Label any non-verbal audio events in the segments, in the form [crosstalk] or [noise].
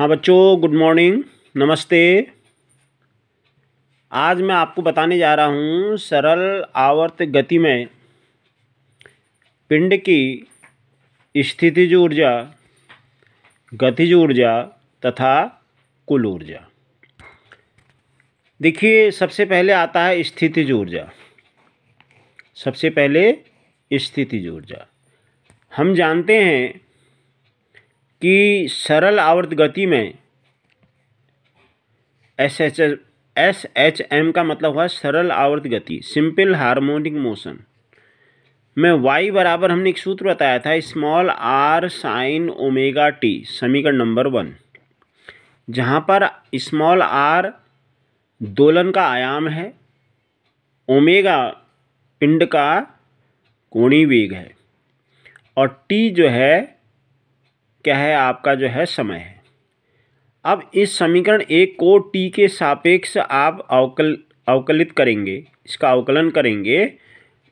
हाँ बच्चों good morning नमस्ते आज मैं आपको बताने जा रहा हूँ सरल आवर्त गति में पिंड की जो ऊर्जा गतिज ऊर्जा तथा कुल ऊर्जा देखिए सबसे पहले आता है जो ऊर्जा सबसे पहले जो ऊर्जा हम जानते हैं कि सरल आवर्त गति में S H S H M का मतलब हुआ सरल आवर्त गति सिंपल हार्मोनिक मोशन में वाई बराबर हमने एक सूत्र बताया था small R sine omega T समीकरण नंबर वन जहाँ पर स्मॉल आर दोलन का आयाम है ओमेगा पिंड का कोणी वेग है और टी जो है क्या है आपका जो है समय है अब इस समीकरण एक को टी के सापेक्ष आप अवकल अवकलित करेंगे इसका अवकलन करेंगे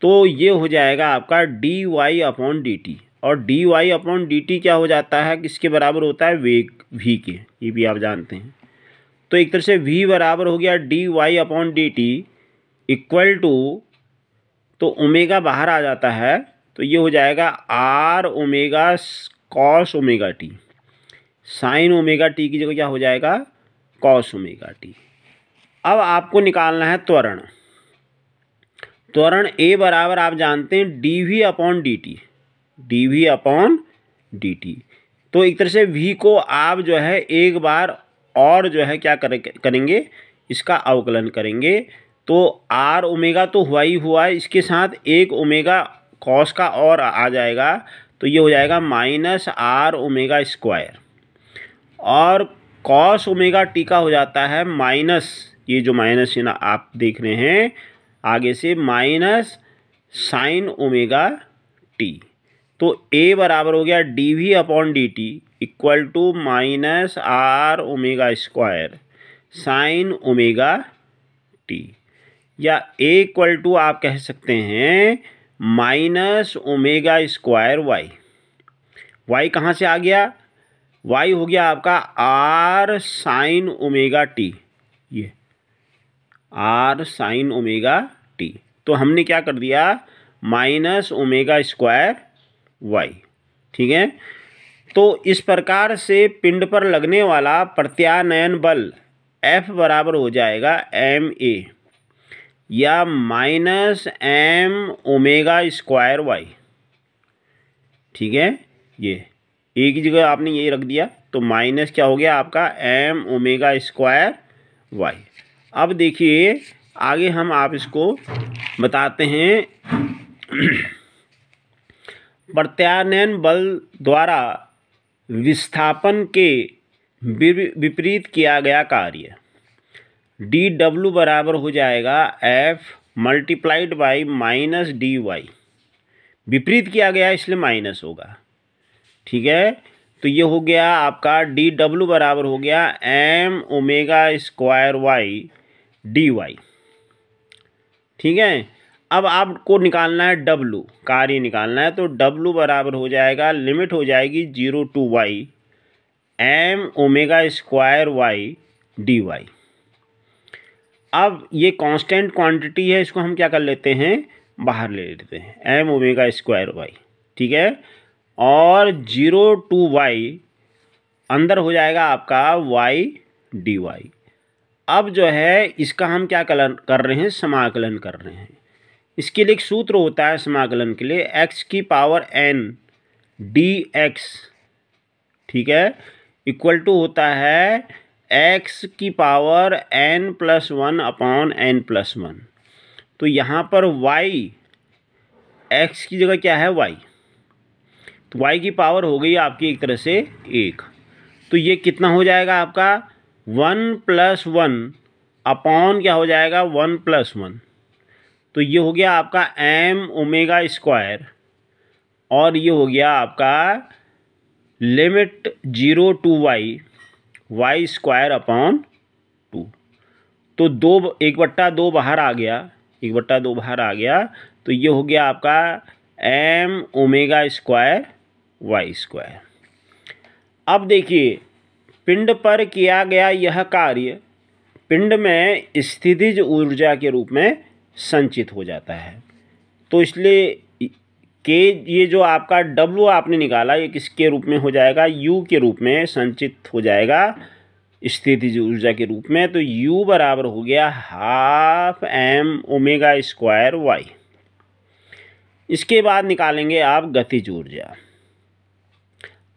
तो ये हो जाएगा आपका D Y upon D T और D Y upon D T क्या हो जाता है किसके बराबर होता है वेग वी के ये भी आप जानते हैं तो एक तरह से वी बराबर हो गया D Y upon D T equal to तो ओमेगा बाहर आ जाता है तो ये हो जाएगा R omega cos omega T sine omega T की जगह क्या हो जाएगा कॉस ओमेगा टी अब आपको निकालना है त्वरण त्वरण ए बराबर आप जानते हैं D V upon D T D V upon D T तो एक तरह से वी को आप जो है एक बार और जो है क्या करेंगे इसका अवकलन करेंगे तो आर ओमेगा तो हुआ ही हुआ है इसके साथ एक ओमेगा कॉस का और आ जाएगा तो ये हो जाएगा माइनस आर ओमेगा स्क्वायर और कॉस ओमेगा टी का हो जाता है माइनस ये जो माइनस है ना आप देख रहे हैं आगे से माइनस साइन ओमेगा टी तो ए बराबर हो गया D V upon D T equal to minus R omega square sine omega T या ए इक्वल टू आप कह सकते हैं minus omega square Y Y कहाँ से आ गया वाई हो गया आपका आर साइन ओमेगा टी ये आर साइन ओमेगा टी तो हमने क्या कर दिया माइनस ओमेगा स्क्वायर वाई ठीक है तो इस प्रकार से पिंड पर लगने वाला प्रत्यानयन बल एफ बराबर हो जाएगा एम ए या minus M omega square Y ठीक है ये ए की जगह आपने ये रख दिया तो माइनस क्या हो गया आपका एम ओमेगा स्क्वायर वाई अब देखिए आगे हम आप इसको बताते हैं [clears throat] प्रत्यानयन बल द्वारा विस्थापन के विपरीत किया गया कार्य डी डब्लू बराबर हो जाएगा F multiplied by minus D Y विपरीत किया गया इसलिए माइनस होगा ठीक है तो ये हो गया आपका डी डब्ल्यू बराबर हो गया M omega square Y D Y ठीक है अब आपको निकालना है डब्लू कार्य निकालना है तो डब्लू बराबर हो जाएगा लिमिट हो जाएगी zero to Y M omega square Y D Y अब ये कांस्टेंट क्वांटिटी है इसको हम क्या कर लेते हैं बाहर ले लेते हैं एम ओमेगा स्क्वायर वाई ठीक है और जीरो टू वाई अंदर हो जाएगा आपका वाई डी वाई अब जो है इसका हम क्या कलन कर रहे हैं समाकलन कर रहे हैं इसके लिए एक सूत्र होता है समाकलन के लिए एक्स की पावर एन डी एक्स ठीक है इक्वल टू होता है एक्स की power N plus one upon N plus one तो यहाँ पर वाई एक्स की जगह क्या है वाई तो वाई की पावर हो गई आपकी एक तरह से एक तो ये कितना हो जाएगा आपका वन प्लस वन अपॉन क्या हो जाएगा वन प्लस वन तो ये हो गया आपका एम ओमेगा स्क्वायर और ये हो गया आपका limit zero to Y Y square upon two तो दो एक बट्टा दो बाहर आ गया एक बट्टा दो बाहर आ गया तो ये हो गया आपका M omega square Y square अब देखिए पिंड पर किया गया यह कार्य पिंड में स्थितिज ऊर्जा के रूप में संचित हो जाता है तो इसलिए के ये जो आपका डब्लू आपने निकाला ये किसके रूप में हो जाएगा यू के रूप में संचित हो जाएगा स्थितिज ऊर्जा के रूप में तो u बराबर हो गया half M omega square Y इसके बाद निकालेंगे आप गतिज ऊर्जा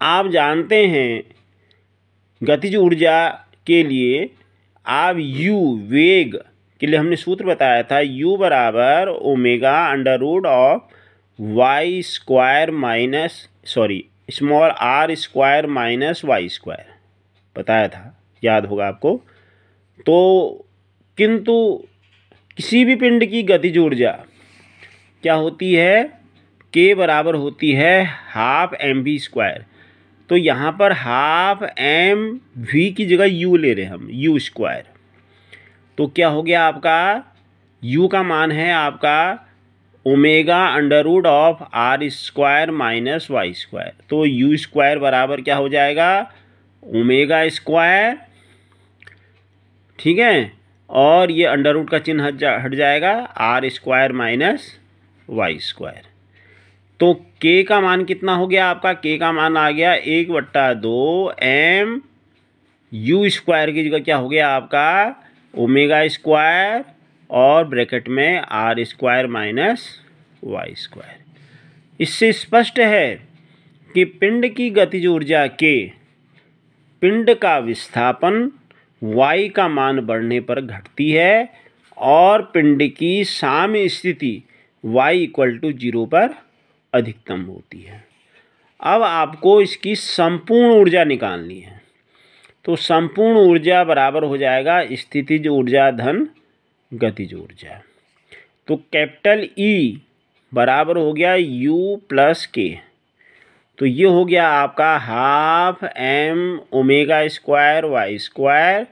आप जानते हैं गतिज ऊर्जा के लिए आप यू वेग के लिए हमने सूत्र बताया था यू बराबर omega under root of y square minus sorry small r square minus y square बताया था याद होगा आपको तो किंतु किसी भी पिंड की गतिज ऊर्जा क्या होती है के बराबर होती है हाफ एम बी स्क्वायर तो यहाँ पर हाफ एम वी की जगह यू ले रहे हम यू स्क्वायर तो क्या हो गया आपका यू का मान है आपका omega under root of r square minus y square तो यू स्क्वायर बराबर क्या हो जाएगा ओमेगा स्क्वायर ठीक है और ये अंडर रूट का चिन्ह हट जा हट जाएगा r square minus y square तो के का मान कितना हो गया आपका के का मान आ गया एक बट्टा दो एम यू स्क्वायर की जगह क्या हो गया आपका ओमेगा स्क्वायर और ब्रैकेट में r square minus y square इससे स्पष्ट है कि पिंड की गतिज ऊर्जा के पिंड का विस्थापन वाई का मान बढ़ने पर घटती है और पिंड की साम्य स्थिति वाई इक्वल टू जीरो पर अधिकतम होती है अब आपको इसकी संपूर्ण ऊर्जा निकालनी है तो संपूर्ण ऊर्जा बराबर हो जाएगा स्थितिज ऊर्जा धन गतिज ऊर्जा तो कैपिटल ई e बराबर हो गया यू प्लस के तो ये हो गया आपका half M omega square Y square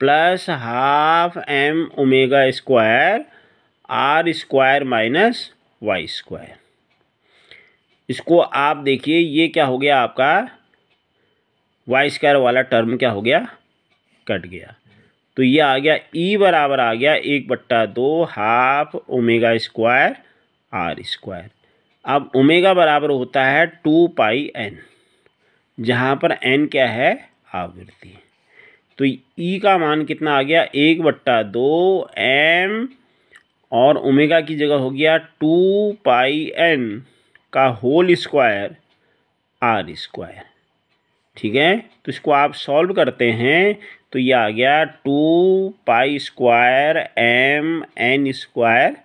plus half M omega square r square minus y square इसको आप देखिए ये क्या हो गया आपका वाई स्क्वायर वाला टर्म क्या हो गया कट गया तो ये आ गया ई e बराबर आ गया एक बट्टा दो half omega square r square अब ओमेगा बराबर होता है टू पाई एन जहाँ पर एन क्या है आवृत्ति तो ई e का मान कितना आ गया एक बट्टा दो एम और ओमेगा की जगह हो गया टू पाई एन का होल स्क्वायर आर स्क्वायर ठीक है तो इसको आप सॉल्व करते हैं तो ये आ गया two pi square m n square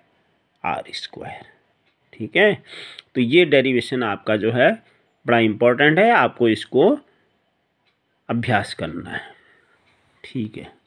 r square ठीक है तो ये डेरिवेशन आपका जो है बड़ा इम्पॉर्टेंट है आपको इसको अभ्यास करना है ठीक है